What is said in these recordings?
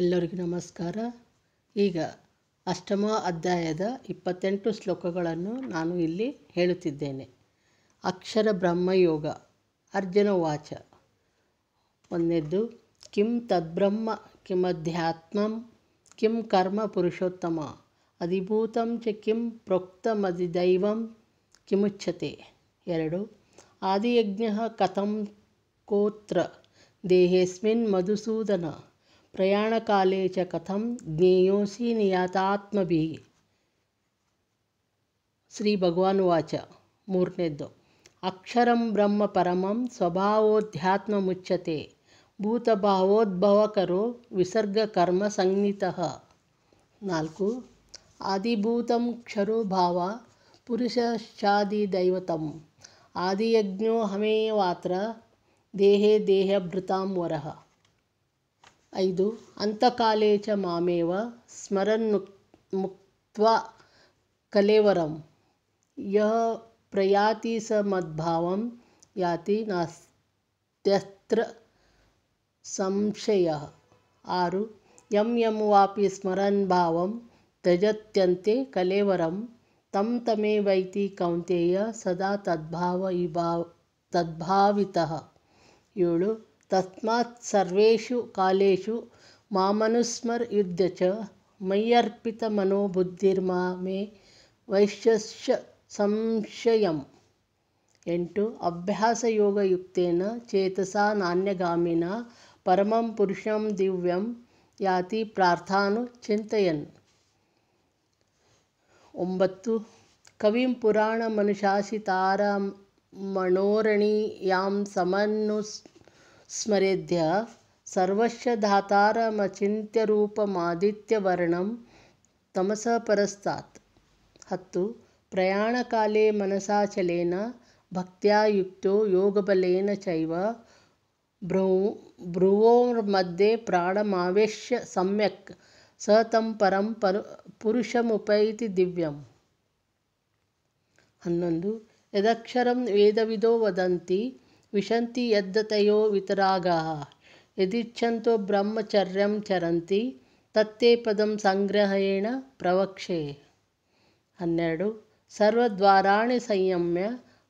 ಎಲ್ಲರಿಗೂ ನಮಸ್ಕಾರ ಈಗ ಅಷ್ಟಮ ಅಧ್ಯಾಯದ ಇಪ್ಪತ್ತೆಂಟು ಶ್ಲೋಕಗಳನ್ನು ನಾನು ಇಲ್ಲಿ ಹೇಳುತ್ತಿದ್ದೇನೆ ಅಕ್ಷರ ಬ್ರಹ್ಮಯೋಗ ಅರ್ಜುನ ವಾಚ ಒಂದನೇದ್ದು ಕಿಂ ತದ್ಬ್ರಹ್ಮ ಕಿಮಧ್ಯಾತ್ಮಂ ಕಿಂ ಕರ್ಮ ಪುರುಷೋತ್ತಮ ಅಧಿಭೂತಂ ಚ ಕಿಂ ಪ್ರೋಕ್ತಮಧಿದೈವಂ ಕಿಮುಚ್ಯತೆ ಎರಡು ಆದಿಯಜ್ಞ ಕಥಂ ಕೋತ್ರ ದೇಹೇಸ್ಮಿನ್ ಮಧುಸೂದನ प्रयाणकाले च कथं ज्ञेयोऽसि नियतात्मभिः श्रीभगवानुवाच मूर्नेद्दो अक्षरं ब्रह्मपरमं स्वभावोऽध्यात्ममुच्यते भूतभावोद्भवकरो विसर्गकर्मसंज्ञितः नाल्कु आदिभूतं क्षरो भाव पुरुषश्चादिदैवतम् आदियज्ञो हमेवात्र देहे देहभृतां वरः ऐदु अन्तकाले मामेव स्मरन्मुक् मुक्त्वा कलेवरं य प्रयाति मद्भावं याति नास्त्यत्र त्यस्त्र संशयः आरु यं यं वापि स्मरन्भावं त्यजत्यन्ते कलेवरं तं तमे वैति कौन्तेय सदा तद्भाव इभाव तद्भावितः येलु तस्मात्सु कालेषु मामनुस्मर युद्ध च मय्यर्पित मनोबुद्धिर्मा मे वैश्य संशय एंटु अभ्यास योग युक्तेन चेतसा नान्यगामिना परमं पुरुषं दिव्यं याति प्रार्थानु चिंतयन् ಒಂಬತ್ತು ಕವಿಂ ಪುರಾಣ ಮನುಷಾಸಿ ತಾರ ಮನೋರಣಿ ಯಾಂ स्मरेद्य सर्वस्य धातारमचिन्त्यरूपमादित्यवर्णं तमसः परस्तात् हत्तु प्रयाणकाले मनसाचलेन भक्त्या युक्तो योगबलेन चैव भ्रू भ्रुवोर्मध्ये प्राणमावेश्य सम्यक् स तं परं పరు పురుషముపైతి దివ్యం హన్నొందు యదక్షరం వేదవిదో వదంతి విశంతి యద్దతయో వితరాగా యదిచ్ఛంతో బ్రహ్మచర్యం చరంతి తత్తే పదం సంగ్రహేణ ప్రవక్షే అన్నాడు సర్వద్వారాణి సంయమ్య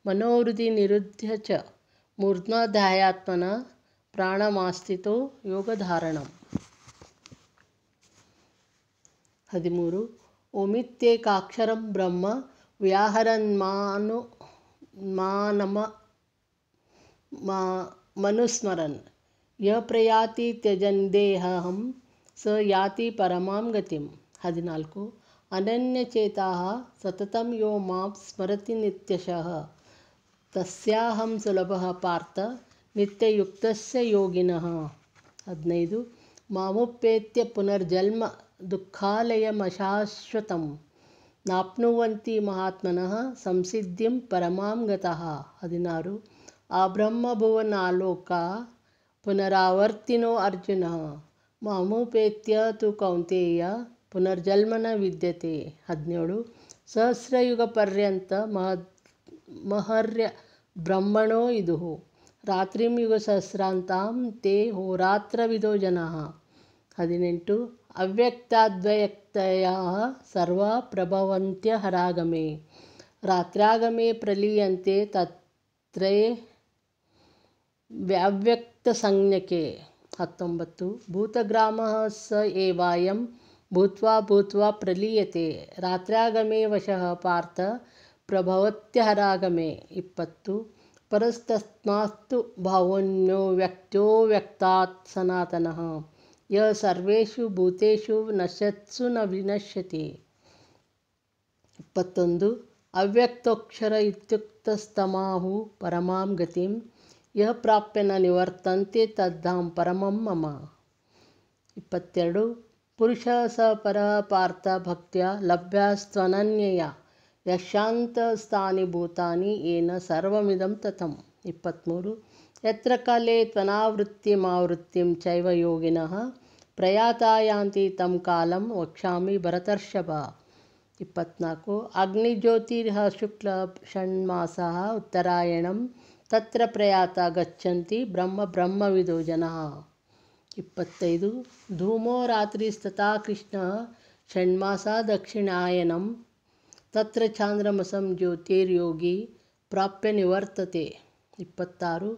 మనోరుది నిరుద్ధ్య చ మూర్ధ్నాధ్యాయాత్మన ప్రాణమాస్తితో యోగధారణం హదిమూరు ఒమిత్తే బ్రహ్మ వ్యాహరన్మాను మానమ మా మనుస్మరన్ య ప్రయాతి త్యజన్ దేహం స యాతి పరమాం గతిం హదినాలుగు అనన్యచేతా సతతం యో మాం స్మరతి నిత్యశ తస్యాహం సులభ పార్థ నిత్యయుక్త యోగిన హద్నైదు మాముపేత్య పునర్జన్మ దుఃఖాలయమశాశ్వతం నాప్నువంతి మహాత్మన సంసిద్ధిం పరమాం గత హదినారు ಆ ब्रह्मभुवनालोक ಪುನರಾವರ್ತಿನೋ ಅರ್ಜುನ ಮಾಮೂಪೇತ್ಯ ತು ಕೌಂತೆಯ ಪುನರ್ಜನ್ಮನ ವಿದ್ಯತೆ ಹದಿನೇಳು ಸಹಸ್ರಯುಗ ಪರ್ಯಂತ ಮಹ ಮಹರ್ಯ ಬ್ರಹ್ಮಣೋ ಇದು ರಾತ್ರಿಂ ಯುಗ ಸಹಸ್ರಾಂತಾಂ ತೇ ಹೋರಾತ್ರವಿದೋ ಜನ ಹದಿನೆಂಟು ಅವ್ಯಕ್ತಾದ್ವಯಕ್ತೆಯ ಸರ್ವ ಪ್ರಭವಂತ್ಯ ಹರಾಗಮೇ ರಾತ್ರಾಗಮೇ ಪ್ರಲೀಯಂತೆ ತತ್ರೇ व्याव्यक्तसंज्ञके ಹತ್ತೊಂಬತ್ತು ಭೂತಗ್ರಾಮः स एवायं भूत्वा भूत्वा प्रलीयते ರಾತ್ರ್ಯಾಗಮೇ ವಶಃ ಪಾರ್ಥ ಪ್ರಭವತ್ಯಹರಾಗಮೇ ಇಪ್ಪತ್ತು ಪರಸ್ತಸ್ಮಾಸ್ತು ಭಾವೋನ್ಯೋ ವ್ಯಕ್ತೋ ವ್ಯಕ್ತಾತ್ ಸನಾತನಃ ಯ ಸರ್ವೇಷು ನ ವಿನಶ್ಯತಿ ಇಪ್ಪತ್ತೊಂದು ಅವ್ಯಕ್ತೋಕ್ಷರ ಇತ್ಯುಕ್ತಸ್ತಮಾಹು ಪರಮಾಂ ಗತಿಂ ಯಹ ಪ್ರಾಪ್ಯನ ನಿವರ್ತಂತೆ ತದ್ದಾಂ ಪರಮಂ ಮಮ ಇಪ್ಪತ್ತೆರಡು ಪುರುಷ ಸ ಪರ ಪಾರ್ಥ ಭಕ್ತಿಯ ಲಭ್ಯಸ್ತನನ್ಯಯ ಯಶಾಂತಸ್ಥಾನಿ ಭೂತಾನಿ ಏನ ಸರ್ವಮಿದಂ ತಥಂ ಇಪ್ಪತ್ತ್ಮೂರು ಯತ್ರ ಕಾಲೇ ತ್ವನಾವೃತ್ತಿಮಾವೃತ್ತಿಂ ಚೈವ ಯೋಗಿನಃ ಪ್ರಯಾತಾಯಾಂತಿ ತಂ ಕಾಲಂ ವಕ್ಷಾಮಿ ಭರತರ್ಷಭ ಇಪ್ಪತ್ನಾಲ್ಕು ಅಗ್ನಿಜ್ಯೋತಿರ್ಹ ಶುಕ್ಲ ಷಣ್ಮಾಸ ಉತ್ತರಾಯಣಂ ತತ್ರ ಪ್ರಯಾತ ಗಚ್ಚಂತಿ ಬ್ರಹ್ಮ ಬ್ರಹ್ಮವಿದೋ ಜನ ಇಪ್ಪತ್ತೈದು ಧೂಮೋ ರಾತ್ರಿಸ್ತಥಾ ಕೃಷ್ಣ ಷಣ್ಮಾಸ ದಕ್ಷಿಣಾಯನಂ ತತ್ರ ಚಾಂದ್ರಮಸಂ ಜ್ಯೋತಿರ್ಯೋಗಿ ಪ್ರಾಪ್ಯ ನಿವರ್ತತೆ ಇಪ್ಪತ್ತಾರು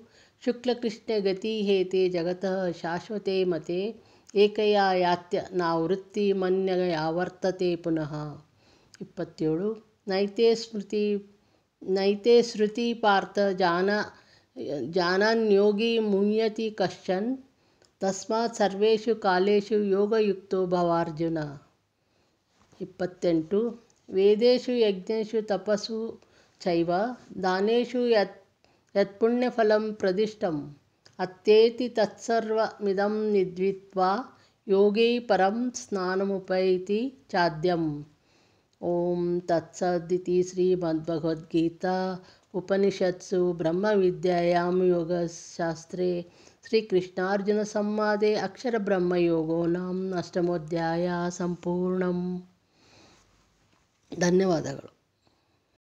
ಶುಕ್ಲಕೃಷ್ಣ ಗತಿ ಹೇತೆ ಜಗತಃ ಶಾಶ್ವತೆ ಮತೆ ಏಕಯ ಯಾತ್ಯ ನಾವೃತ್ತಿ ಮನ್ಯ ಯಾವರ್ತತೆ ಪುನಃ ಇಪ್ಪತ್ತೇಳು ನೈತೆ ಸ್ಮೃತಿ నైతే శృతి పార్థ జానా జానాన్యోగి ముహ్యతి కశ్చన్ తస్మాత్ సర్వేషు కాలేషు యోగయుక్తో భవార్జున ఇప్పತ್ತೆಂಟು ವೇದೇಶು ಯಜ್ಞೇಶು ತಪಸ್ಸು ಚೈವ ದಾನೇಶು ಯತ್ ಯತ್ಪುಣ್ಯಫಲಂ ಪ್ರದಿಷ್ಟಂ అత్తేతి తత్సర్వమిదం నిద్విత్వా యోగీ పరం స్నానముపైతి చాద్యం ಓಂ ತತ್ಸಿತಿ ಶ್ರೀಮದ್ಭಗವದ್ಗೀತಾ ಉಪನಿಷ್ಸು ಬ್ರಹ್ಮವಿದ್ಯಾಂ ಯೋಗ ಶಾಸ್ತ್ರೀಕೃಷ್ಣಾರ್ಜುನ ಸಂವಾ ಅಕ್ಷರಬ್ರಹ್ಮೋಗೋ ನಮ್ಮ ಅಷ್ಟಮೋಧ್ಯಾಯ ಸಂಪೂರ್ಣಂ ಧನ್ಯವಾದಗಳು